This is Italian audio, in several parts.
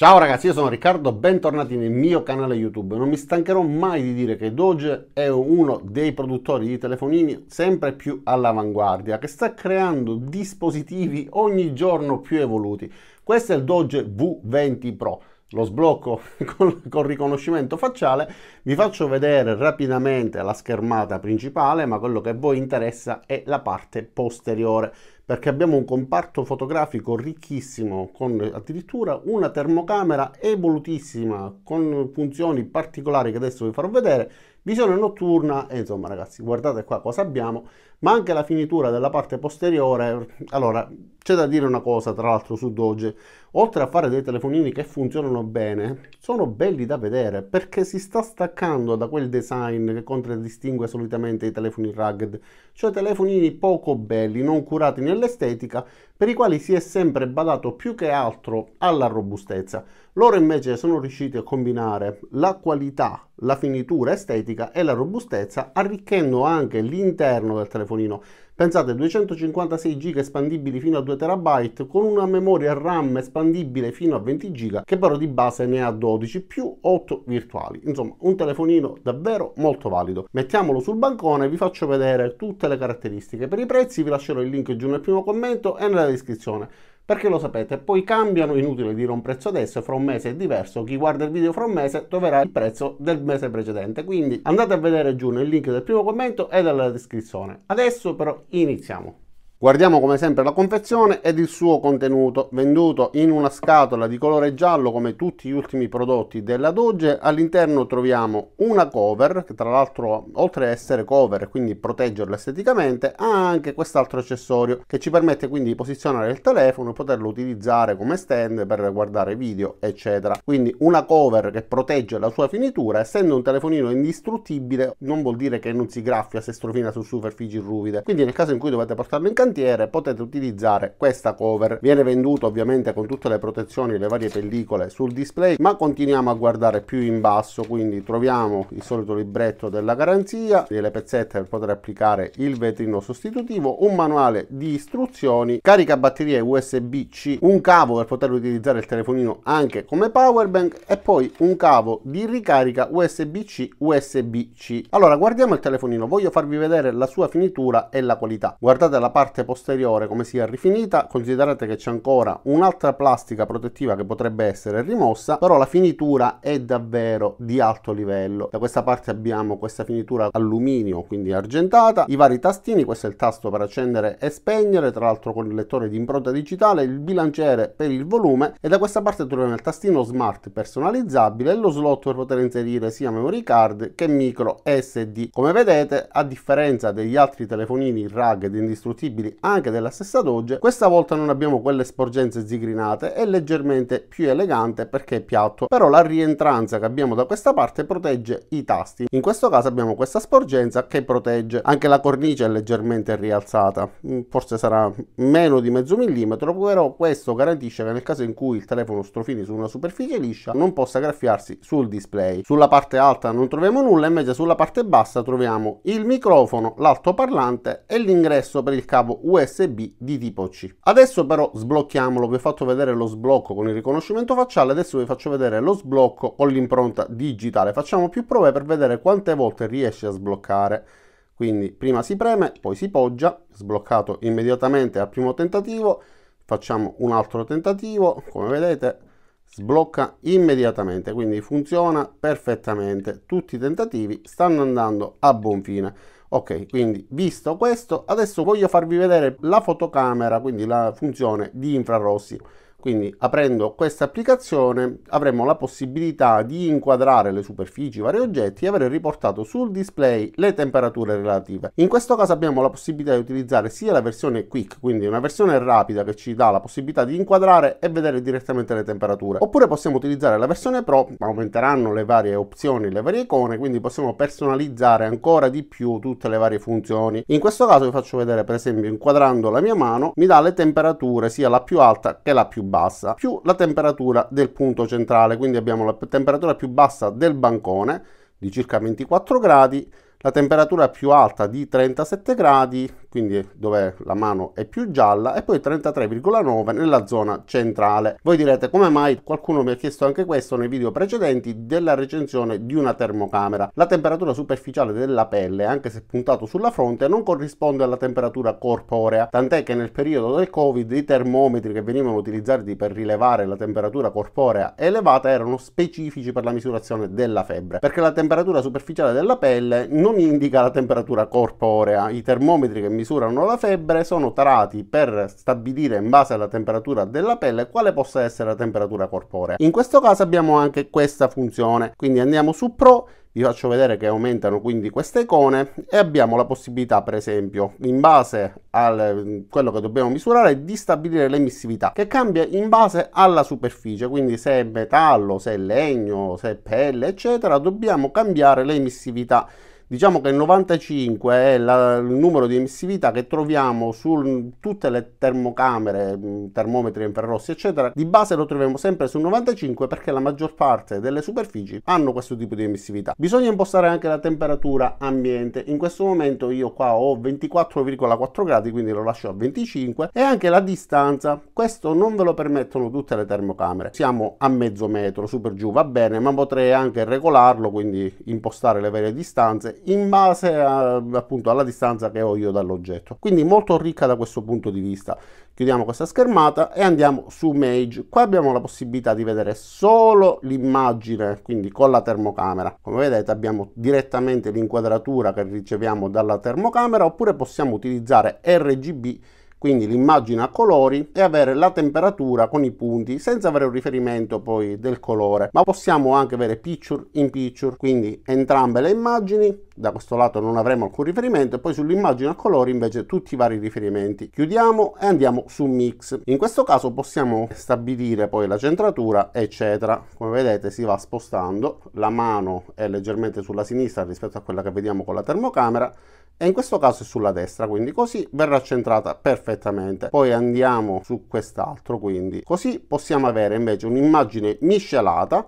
Ciao ragazzi, io sono Riccardo, bentornati nel mio canale YouTube. Non mi stancherò mai di dire che Doge è uno dei produttori di telefonini sempre più all'avanguardia, che sta creando dispositivi ogni giorno più evoluti. Questo è il Doge V20 Pro. Lo sblocco con, con riconoscimento facciale, vi faccio vedere rapidamente la schermata principale, ma quello che a voi interessa è la parte posteriore perché abbiamo un comparto fotografico ricchissimo con addirittura una termocamera evolutissima con funzioni particolari che adesso vi farò vedere Visione notturna e insomma ragazzi guardate qua cosa abbiamo, ma anche la finitura della parte posteriore. Allora c'è da dire una cosa tra l'altro su Doge, oltre a fare dei telefonini che funzionano bene, sono belli da vedere perché si sta staccando da quel design che contraddistingue solitamente i telefoni rugged, cioè telefonini poco belli, non curati nell'estetica, per i quali si è sempre badato più che altro alla robustezza. Loro invece sono riusciti a combinare la qualità, la finitura estetica e la robustezza arricchendo anche l'interno del telefonino Pensate, 256 GB espandibili fino a 2 TB con una memoria RAM espandibile fino a 20 GB che però di base ne ha 12 più 8 virtuali. Insomma, un telefonino davvero molto valido. Mettiamolo sul bancone e vi faccio vedere tutte le caratteristiche. Per i prezzi vi lascerò il link giù nel primo commento e nella descrizione. Perché lo sapete, poi cambiano, inutile dire un prezzo adesso, fra un mese è diverso, chi guarda il video fra un mese troverà il prezzo del mese precedente. Quindi andate a vedere giù nel link del primo commento e della descrizione. Adesso però iniziamo. Guardiamo come sempre la confezione ed il suo contenuto, venduto in una scatola di colore giallo come tutti gli ultimi prodotti della Doge. All'interno troviamo una cover, che tra l'altro oltre a essere cover, e quindi proteggerlo esteticamente, ha anche quest'altro accessorio che ci permette quindi di posizionare il telefono e poterlo utilizzare come stand per guardare video, eccetera. Quindi una cover che protegge la sua finitura, essendo un telefonino indistruttibile, non vuol dire che non si graffia se strofina su superfici ruvide. Quindi nel caso in cui dovete portarlo in cantina, cantiere potete utilizzare questa cover. Viene venduto ovviamente con tutte le protezioni e le varie pellicole sul display, ma continuiamo a guardare più in basso, quindi troviamo il solito libretto della garanzia, delle pezzette per poter applicare il vetrino sostitutivo, un manuale di istruzioni, carica batterie USB-C, un cavo per poter utilizzare il telefonino anche come power bank e poi un cavo di ricarica USB-C USB-C. Allora guardiamo il telefonino, voglio farvi vedere la sua finitura e la qualità. Guardate la parte parte posteriore come sia rifinita, considerate che c'è ancora un'altra plastica protettiva che potrebbe essere rimossa, però la finitura è davvero di alto livello. Da questa parte abbiamo questa finitura alluminio, quindi argentata, i vari tastini, questo è il tasto per accendere e spegnere, tra l'altro con il lettore di impronta digitale, il bilanciere per il volume e da questa parte troviamo il tastino smart personalizzabile e lo slot per poter inserire sia memory card che micro SD. Come vedete, a differenza degli altri telefonini RAG ed indistruttibili livelli anche della stessa doge, questa volta non abbiamo quelle sporgenze zigrinate, è leggermente più elegante perché è piatto, però la rientranza che abbiamo da questa parte protegge i tasti. In questo caso abbiamo questa sporgenza che protegge, anche la cornice è leggermente rialzata, mm, forse sarà meno di mezzo millimetro, però questo garantisce che nel caso in cui il telefono strofini su una superficie liscia non possa graffiarsi sul display. Sulla parte alta non troviamo nulla, invece sulla parte bassa troviamo il microfono, l'altoparlante e l'ingresso per il cavo USB di tipo C. Adesso però sblocchiamolo, vi ho fatto vedere lo sblocco con il riconoscimento facciale, adesso vi faccio vedere lo sblocco con l'impronta digitale. Facciamo più prove per vedere quante volte riesce a sbloccare. Quindi prima si preme, poi si poggia, sbloccato immediatamente al primo tentativo, facciamo un altro tentativo, come vedete sblocca immediatamente, quindi funziona perfettamente. Tutti i tentativi stanno andando a buon fine. Ok, quindi visto questo, adesso voglio farvi vedere la fotocamera, quindi la funzione di infrarossi. Quindi aprendo questa applicazione avremo la possibilità di inquadrare le superfici, i vari oggetti e avere riportato sul display le temperature relative. In questo caso abbiamo la possibilità di utilizzare sia la versione quick, quindi una versione rapida che ci dà la possibilità di inquadrare e vedere direttamente le temperature, oppure possiamo utilizzare la versione pro, aumenteranno le varie opzioni, le varie icone, quindi possiamo personalizzare ancora di più tutte le varie funzioni. In questo caso vi faccio vedere per esempio inquadrando la mia mano, mi dà le temperature sia la più alta che la più bassa bassa, più la temperatura del punto centrale, quindi abbiamo la temperatura più bassa del bancone di circa 24 gradi, la temperatura più alta di 37 gradi quindi dove la mano è più gialla, e poi 33,9 nella zona centrale. Voi direte come mai qualcuno mi ha chiesto anche questo nei video precedenti della recensione di una termocamera. La temperatura superficiale della pelle, anche se puntato sulla fronte, non corrisponde alla temperatura corporea, tant'è che nel periodo del Covid i termometri che venivano utilizzati per rilevare la temperatura corporea elevata erano specifici per la misurazione della febbre, perché la temperatura superficiale della pelle non indica la temperatura corporea. I termometri che misurano misurano la febbre sono tarati per stabilire in base alla temperatura della pelle quale possa essere la temperatura corporea. In questo caso abbiamo anche questa funzione, quindi andiamo su Pro vi faccio vedere che aumentano quindi queste icone e abbiamo la possibilità per esempio in base a quello che dobbiamo misurare di stabilire l'emissività che cambia in base alla superficie quindi se è metallo se è legno se è pelle eccetera dobbiamo cambiare l'emissività Diciamo che il 95 è la, il numero di emissività che troviamo su tutte le termocamere, mm, termometri infrarossi, eccetera. Di base lo troviamo sempre sul 95 perché la maggior parte delle superfici hanno questo tipo di emissività. Bisogna impostare anche la temperatura ambiente. In questo momento io qua ho 24,4 gradi, quindi lo lascio a 25 e anche la distanza. Questo non ve lo permettono tutte le termocamere. Siamo a mezzo metro, super giù va bene, ma potrei anche regolarlo, quindi impostare le varie distanze in base a, appunto alla distanza che ho io dall'oggetto. Quindi molto ricca da questo punto di vista. Chiudiamo questa schermata e andiamo su Mage. Qua abbiamo la possibilità di vedere solo l'immagine, quindi con la termocamera. Come vedete abbiamo direttamente l'inquadratura che riceviamo dalla termocamera oppure possiamo utilizzare RGB quindi l'immagine a colori e avere la temperatura con i punti senza avere un riferimento poi del colore ma possiamo anche avere picture in picture quindi entrambe le immagini da questo lato non avremo alcun riferimento e poi sull'immagine a colori invece tutti i vari riferimenti chiudiamo e andiamo su mix in questo caso possiamo stabilire poi la centratura eccetera come vedete si va spostando la mano è leggermente sulla sinistra rispetto a quella che vediamo con la termocamera e in questo caso è sulla destra quindi così verrà centrata perfettamente poi andiamo su quest'altro quindi così possiamo avere invece un'immagine miscelata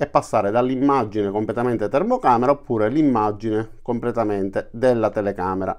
e passare dall'immagine completamente termocamera oppure l'immagine completamente della telecamera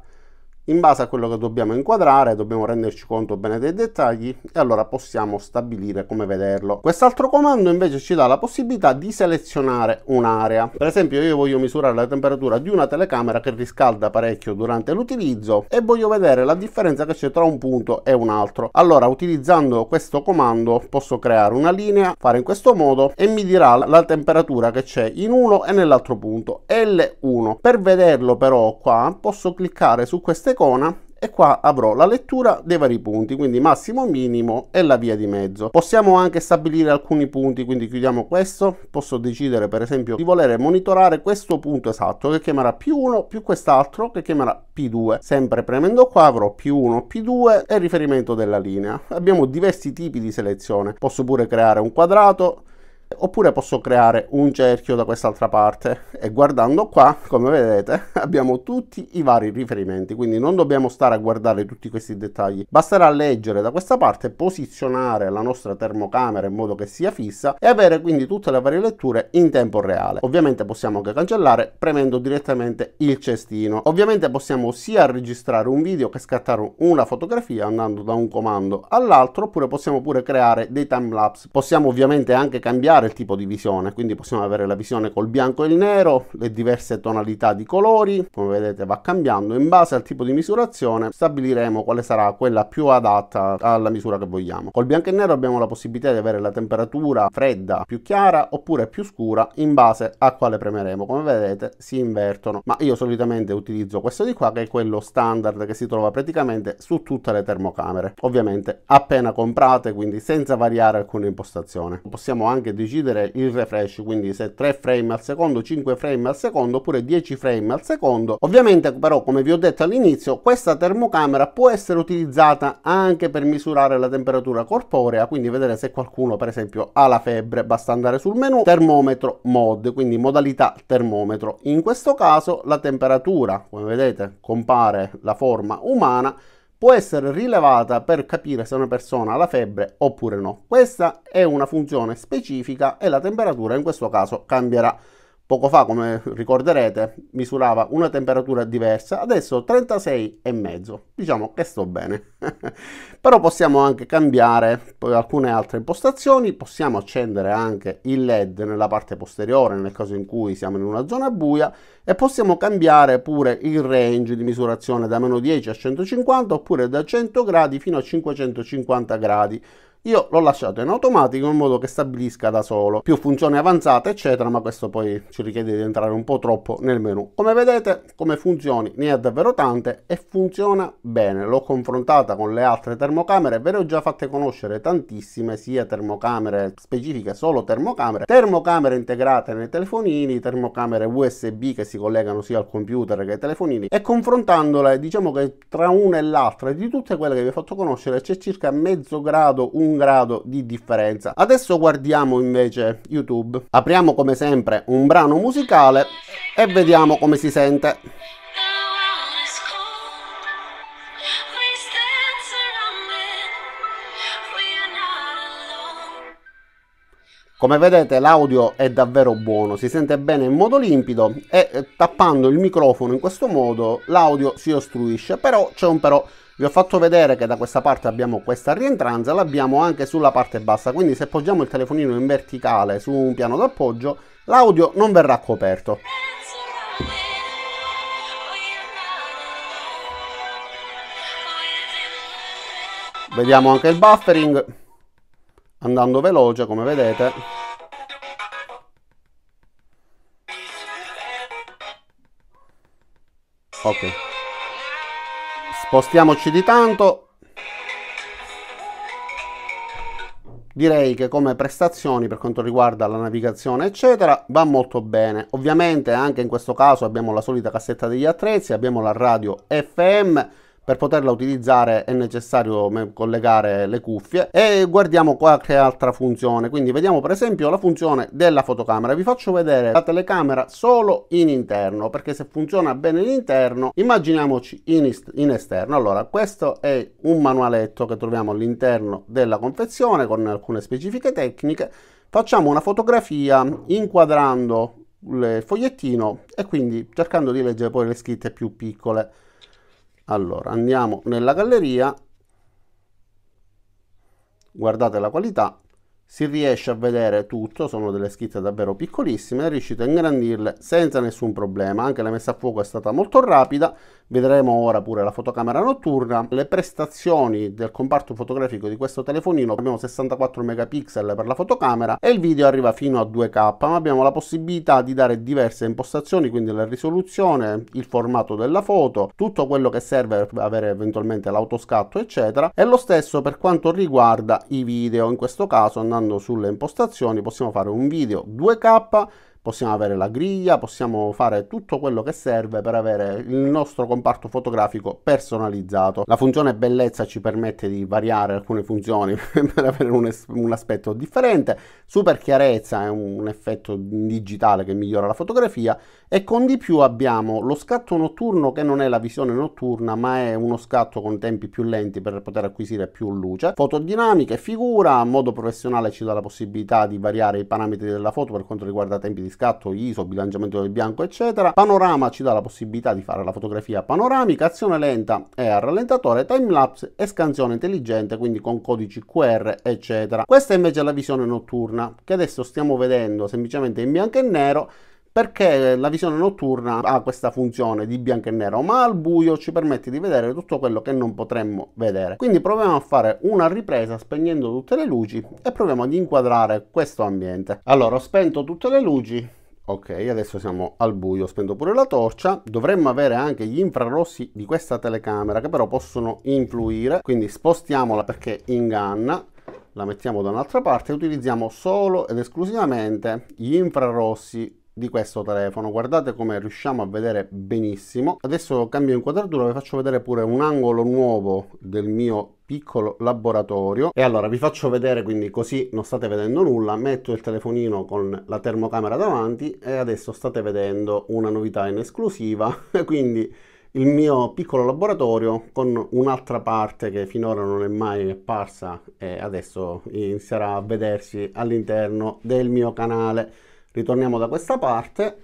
in base a quello che dobbiamo inquadrare dobbiamo renderci conto bene dei dettagli e allora possiamo stabilire come vederlo. Quest'altro comando invece ci dà la possibilità di selezionare un'area. Per esempio io voglio misurare la temperatura di una telecamera che riscalda parecchio durante l'utilizzo e voglio vedere la differenza che c'è tra un punto e un altro. Allora utilizzando questo comando posso creare una linea, fare in questo modo e mi dirà la temperatura che c'è in uno e nell'altro punto L1. Per vederlo però qua posso cliccare su queste secona e qua avrò la lettura dei vari punti quindi massimo minimo e la via di mezzo possiamo anche stabilire alcuni punti quindi chiudiamo questo posso decidere per esempio di volere monitorare questo punto esatto che chiamerà più 1 più quest'altro che chiamerà P2 sempre premendo qua avrò più 1 P2 e riferimento della linea abbiamo diversi tipi di selezione posso pure creare un quadrato oppure posso creare un cerchio da quest'altra parte e guardando qua come vedete abbiamo tutti i vari riferimenti quindi non dobbiamo stare a guardare tutti questi dettagli basterà leggere da questa parte posizionare la nostra termocamera in modo che sia fissa e avere quindi tutte le varie letture in tempo reale ovviamente possiamo anche cancellare premendo direttamente il cestino ovviamente possiamo sia registrare un video che scattare una fotografia andando da un comando all'altro oppure possiamo pure creare dei time lapse possiamo ovviamente anche cambiare variare il tipo di visione, quindi possiamo avere la visione col bianco e il nero, le diverse tonalità di colori, come vedete va cambiando, in base al tipo di misurazione stabiliremo quale sarà quella più adatta alla misura che vogliamo. Col bianco e nero abbiamo la possibilità di avere la temperatura fredda più chiara oppure più scura in base a quale premeremo, come vedete si invertono, ma io solitamente utilizzo questo di qua che è quello standard che si trova praticamente su tutte le termocamere, ovviamente appena comprate quindi senza variare alcuna impostazione. Possiamo anche decidere decidere il refresh, quindi se 3 frame al secondo, 5 frame al secondo oppure 10 frame al secondo. Ovviamente però come vi ho detto all'inizio questa termocamera può essere utilizzata anche per misurare la temperatura corporea, quindi vedere se qualcuno per esempio ha la febbre, basta andare sul menu termometro mod, quindi modalità termometro. In questo caso la temperatura, come vedete compare la forma umana, può essere rilevata per capire se una persona ha la febbre oppure no. Questa è una funzione specifica e la temperatura in questo caso cambierà poco fa, come ricorderete, misurava una temperatura diversa, adesso 36,5. Diciamo che sto bene. Però possiamo anche cambiare poi alcune altre impostazioni, possiamo accendere anche il LED nella parte posteriore nel caso in cui siamo in una zona buia e possiamo cambiare pure il range di misurazione da meno 10 a 150 oppure da 100 gradi fino a 550 gradi io l'ho lasciato in automatico in modo che stabilisca da solo più funzioni avanzate eccetera ma questo poi ci richiede di entrare un po' troppo nel menu. Come vedete come funzioni ne ha davvero tante e funziona bene. L'ho confrontata con le altre termocamere ve ne ho già fatte conoscere tantissime sia termocamere specifiche solo termocamere, termocamere integrate nei telefonini, termocamere USB che si collegano sia al computer che ai telefonini e confrontandole diciamo che tra una e l'altra di tutte quelle che vi ho fatto conoscere c'è circa mezzo grado un un grado di differenza. Adesso guardiamo invece YouTube. Apriamo come sempre un brano musicale e vediamo come si sente. Come vedete l'audio è davvero buono, si sente bene in modo limpido e eh, tappando il microfono in questo modo l'audio si ostruisce, però c'è un però vi ho fatto vedere che da questa parte abbiamo questa rientranza l'abbiamo anche sulla parte bassa quindi se poggiamo il telefonino in verticale su un piano d'appoggio l'audio non verrà coperto vediamo anche il buffering andando veloce come vedete ok spostiamoci di tanto direi che come prestazioni per quanto riguarda la navigazione eccetera va molto bene ovviamente anche in questo caso abbiamo la solita cassetta degli attrezzi abbiamo la radio fm per poterla utilizzare è necessario collegare le cuffie e guardiamo qualche altra funzione quindi vediamo per esempio la funzione della fotocamera vi faccio vedere la telecamera solo in interno perché se funziona bene in interno immaginiamoci in, in esterno allora questo è un manualetto che troviamo all'interno della confezione con alcune specifiche tecniche facciamo una fotografia inquadrando il fogliettino e quindi cercando di leggere poi le scritte più piccole allora, andiamo nella galleria, guardate la qualità, si riesce a vedere tutto, sono delle schizze davvero piccolissime, riuscite a ingrandirle senza nessun problema, anche la messa a fuoco è stata molto rapida Vedremo ora pure la fotocamera notturna. Le prestazioni del comparto fotografico di questo telefonino abbiamo 64 megapixel per la fotocamera e il video arriva fino a 2K, ma abbiamo la possibilità di dare diverse impostazioni, quindi la risoluzione, il formato della foto, tutto quello che serve per avere eventualmente l'autoscatto, eccetera. E lo stesso per quanto riguarda i video. In questo caso andando sulle impostazioni possiamo fare un video 2K possiamo avere la griglia, possiamo fare tutto quello che serve per avere il nostro comparto fotografico personalizzato. La funzione bellezza ci permette di variare alcune funzioni per avere un, es- un aspetto differente, super chiarezza è un, un effetto digitale che migliora la fotografia e con di più abbiamo lo scatto notturno che non è la visione notturna ma è uno scatto con tempi più lenti per poter acquisire più luce fotodinamica e figura a modo professionale ci dà la possibilità di variare i parametri della foto per quanto riguarda tempi di scatto ISO bilanciamento del bianco eccetera panorama ci dà la possibilità di fare la fotografia panoramica azione lenta e a rallentatore timelapse e scansione intelligente quindi con codici QR eccetera questa invece è la visione notturna che adesso stiamo vedendo semplicemente in bianco e nero perché la visione notturna ha questa funzione di bianco e nero, ma al buio ci permette di vedere tutto quello che non potremmo vedere. Quindi proviamo a fare una ripresa spegnendo tutte le luci e proviamo ad inquadrare questo ambiente. Allora, ho spento tutte le luci. Ok, adesso siamo al buio, spendo pure la torcia. Dovremmo avere anche gli infrarossi di questa telecamera che però possono influire, quindi spostiamola perché inganna la mettiamo da un'altra parte e utilizziamo solo ed esclusivamente gli infrarossi di questo telefono guardate come riusciamo a vedere benissimo adesso cambio inquadratura vi faccio vedere pure un angolo nuovo del mio piccolo laboratorio e allora vi faccio vedere quindi così non state vedendo nulla metto il telefonino con la termocamera davanti e adesso state vedendo una novità in esclusiva quindi il mio piccolo laboratorio con un'altra parte che finora non è mai apparsa e adesso inizierà a vedersi all'interno del mio canale ritorniamo da questa parte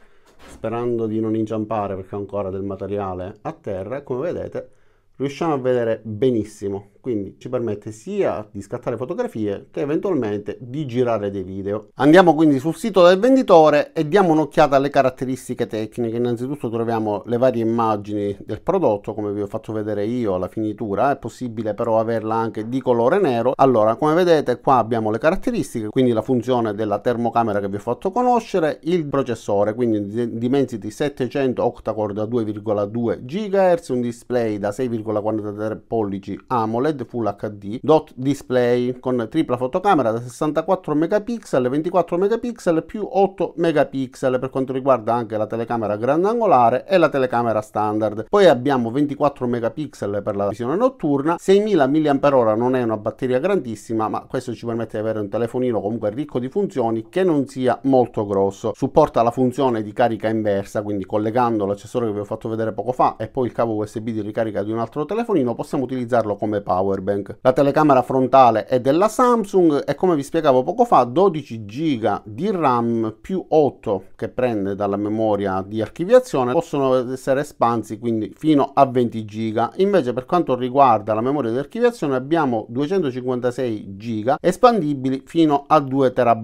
sperando di non inciampare perché ho ancora del materiale a terra e come vedete riusciamo a vedere benissimo quindi ci permette sia di scattare fotografie che eventualmente di girare dei video. Andiamo quindi sul sito del venditore e diamo un'occhiata alle caratteristiche tecniche. Innanzitutto troviamo le varie immagini del prodotto, come vi ho fatto vedere io la finitura, è possibile però averla anche di colore nero. Allora, come vedete qua abbiamo le caratteristiche, quindi la funzione della termocamera che vi ho fatto conoscere, il processore, quindi dimensity 700 octa-core da 2,2 GHz, un display da 6,43 pollici AMOLED OLED Full HD dot display con tripla fotocamera da 64 megapixel, 24 megapixel più 8 megapixel per quanto riguarda anche la telecamera grandangolare e la telecamera standard. Poi abbiamo 24 megapixel per la visione notturna, 6000 mAh non è una batteria grandissima, ma questo ci permette di avere un telefonino comunque ricco di funzioni che non sia molto grosso. Supporta la funzione di carica inversa, quindi collegando l'accessorio che vi ho fatto vedere poco fa e poi il cavo USB di ricarica di un altro telefonino, possiamo utilizzarlo come power power bank. La telecamera frontale è della Samsung e come vi spiegavo poco fa 12 GB di RAM più 8 che prende dalla memoria di archiviazione possono essere espansi quindi fino a 20 GB. Invece per quanto riguarda la memoria di archiviazione abbiamo 256 GB espandibili fino a 2 TB.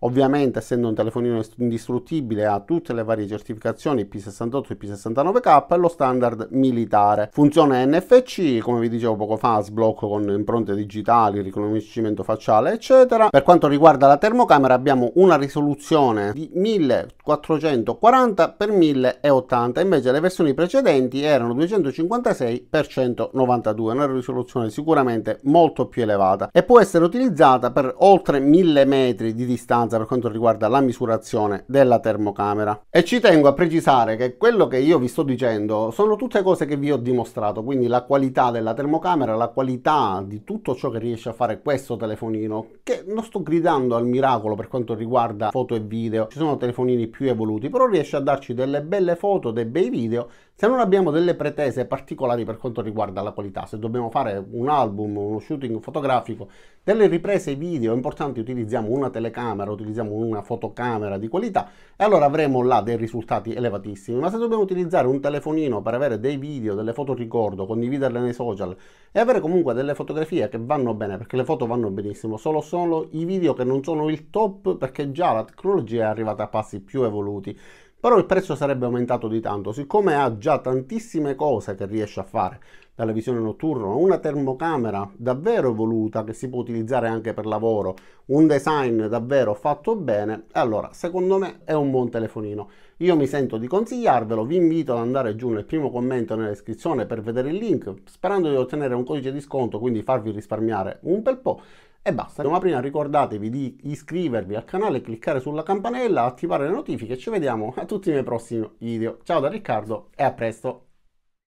Ovviamente essendo un telefonino indistruttibile ha tutte le varie certificazioni P68 e P69K e lo standard militare. Funzione NFC come vi dicevo poco fa sblocco con impronte digitali, riconoscimento facciale, eccetera. Per quanto riguarda la termocamera abbiamo una risoluzione di 1440 x 1080, invece le versioni precedenti erano 256 x 192, una risoluzione sicuramente molto più elevata e può essere utilizzata per oltre 1000 metri di distanza per quanto riguarda la misurazione della termocamera. E ci tengo a precisare che quello che io vi sto dicendo sono tutte cose che vi ho dimostrato, quindi la qualità della termocamera, la qualità qualità di tutto ciò che riesce a fare questo telefonino, che non sto gridando al miracolo per quanto riguarda foto e video, ci sono telefonini più evoluti, però riesce a darci delle belle foto, dei bei video, se non abbiamo delle pretese particolari per quanto riguarda la qualità, se dobbiamo fare un album, uno shooting fotografico, delle riprese video, importanti utilizziamo una telecamera, utilizziamo una fotocamera di qualità e allora avremo là dei risultati elevatissimi, ma se dobbiamo utilizzare un telefonino per avere dei video, delle foto ricordo, condividerle nei social e avere comunque delle fotografie che vanno bene, perché le foto vanno benissimo, solo sono i video che non sono il top perché già la tecnologia è arrivata a passi più evoluti però il prezzo sarebbe aumentato di tanto, siccome ha già tantissime cose che riesce a fare, dalla visione notturna, una termocamera davvero evoluta che si può utilizzare anche per lavoro, un design davvero fatto bene, allora secondo me è un buon telefonino. Io mi sento di consigliarvelo, vi invito ad andare giù nel primo commento e nella descrizione per vedere il link, sperando di ottenere un codice di sconto, quindi farvi risparmiare un bel po' e basta. Ma prima ricordatevi di iscrivervi al canale, cliccare sulla campanella, attivare le notifiche e ci vediamo a tutti i miei prossimi video. Ciao da Riccardo e a presto!